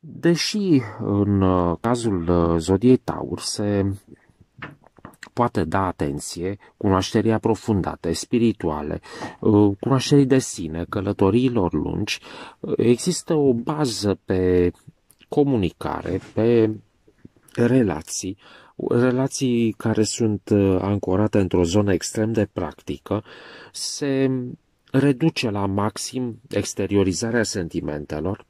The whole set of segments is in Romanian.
Deși în uh, cazul uh, zodiei Taur se poate da atenție cunoașterii aprofundate, spirituale, uh, cunoașterii de sine, călătoriilor lungi, există o bază pe comunicare, pe relații, relații care sunt ancorate într-o zonă extrem de practică, se reduce la maxim exteriorizarea sentimentelor,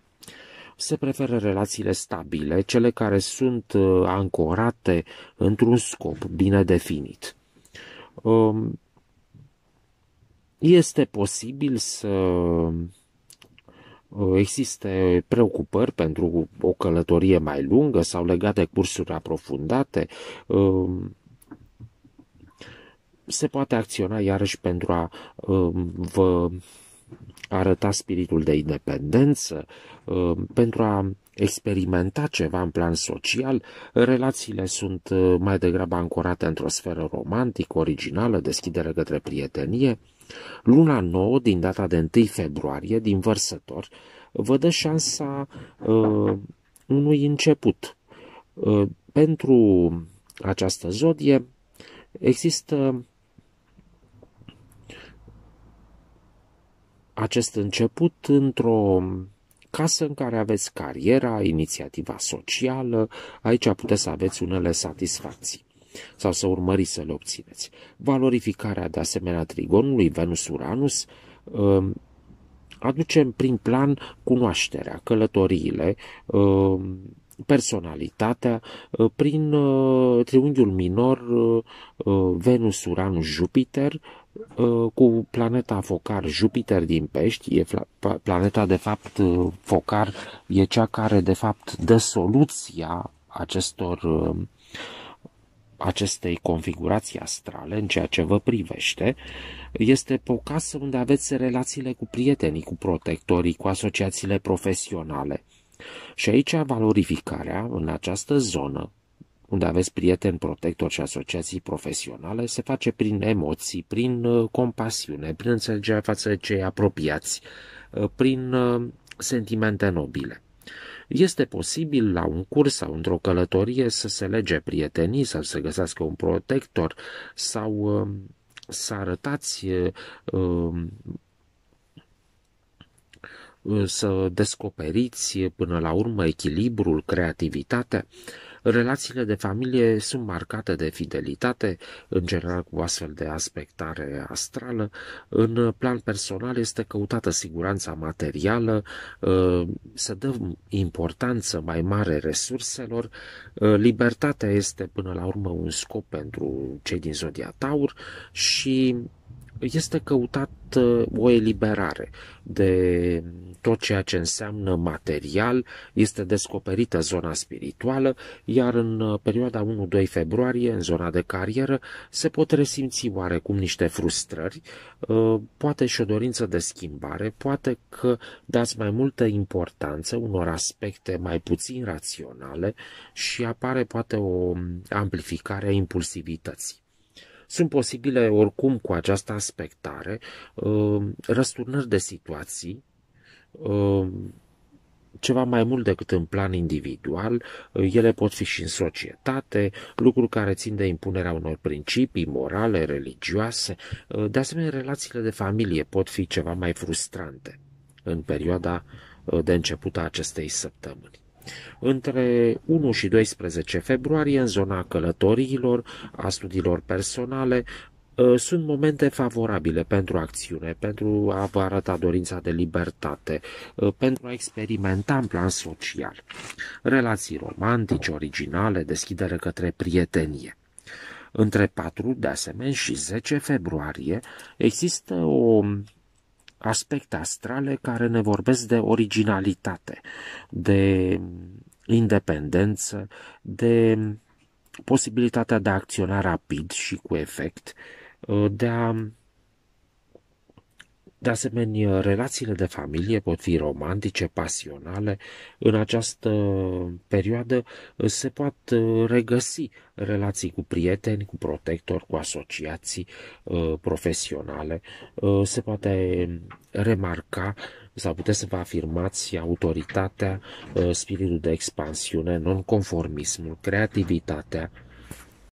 se preferă relațiile stabile, cele care sunt uh, ancorate într-un scop bine definit. Um, este posibil să uh, existe preocupări pentru o călătorie mai lungă sau legate cursuri aprofundate, um, se poate acționa iarăși pentru a um, vă arăta spiritul de independență, uh, pentru a experimenta ceva în plan social, relațiile sunt uh, mai degrabă ancorate într-o sferă romantică, originală, deschidere către prietenie. Luna nouă, din data de 1 februarie, din vărsător, vă dă șansa uh, unui început. Uh, pentru această zodie există acest început într-o casă în care aveți cariera, inițiativa socială, aici puteți să aveți unele satisfacții sau să urmăriți să le obțineți. Valorificarea de asemenea trigonului Venus-Uranus uh, aduce în prim plan cunoașterea, călătoriile, uh, personalitatea uh, prin triunghiul minor Venus, Uranus, Jupiter Uh, cu planeta focar Jupiter din pești, e planeta de fapt uh, focar, e cea care de fapt dă soluția acestor uh, acestei configurații astrale în ceea ce vă privește, este o casă unde aveți relațiile cu prietenii, cu protectorii, cu asociațiile profesionale. Și aici valorificarea în această zonă unde aveți prieteni, protectori și asociații profesionale, se face prin emoții, prin uh, compasiune, prin înțelegerea față de cei apropiați, uh, prin uh, sentimente nobile. Este posibil la un curs sau într-o călătorie să se lege prietenii să se găsească un protector sau um, să arătați um, să descoperiți până la urmă echilibrul, creativitatea. Relațiile de familie sunt marcate de fidelitate, în general cu astfel de aspectare astrală. În plan personal este căutată siguranța materială, uh, să dă importanță mai mare resurselor. Uh, libertatea este până la urmă un scop pentru cei din zodia Taur și este căutat uh, o eliberare de tot ceea ce înseamnă material, este descoperită zona spirituală, iar în uh, perioada 1-2 februarie, în zona de carieră, se pot resimți oarecum niște frustrări, uh, poate și o dorință de schimbare, poate că dați mai multă importanță unor aspecte mai puțin raționale și apare poate o amplificare a impulsivității. Sunt posibile oricum cu această aspectare uh, răsturnări de situații uh, ceva mai mult decât în plan individual, uh, ele pot fi și în societate, lucruri care țin de impunerea unor principii morale, religioase, de asemenea relațiile de familie pot fi ceva mai frustrante în perioada de început a acestei săptămâni. Între 1 și 12 februarie, în zona călătoriilor, a studiilor personale, ă, sunt momente favorabile pentru acțiune, pentru a vă arăta dorința de libertate, ă, pentru a experimenta în plan social. Relații romantice, originale, deschidere către prietenie. Între 4, de asemenea, și 10 februarie există o aspecte astrale care ne vorbesc de originalitate, de independență, de posibilitatea de a acționa rapid și cu efect, de a de asemenea, relațiile de familie pot fi romantice, pasionale. În această uh, perioadă uh, se pot uh, regăsi relații cu prieteni, cu protectori, cu asociații profesionale. Se poate um, remarca sau puteți să vă afirmați autoritatea, spiritul de expansiune, nonconformismul, creativitatea,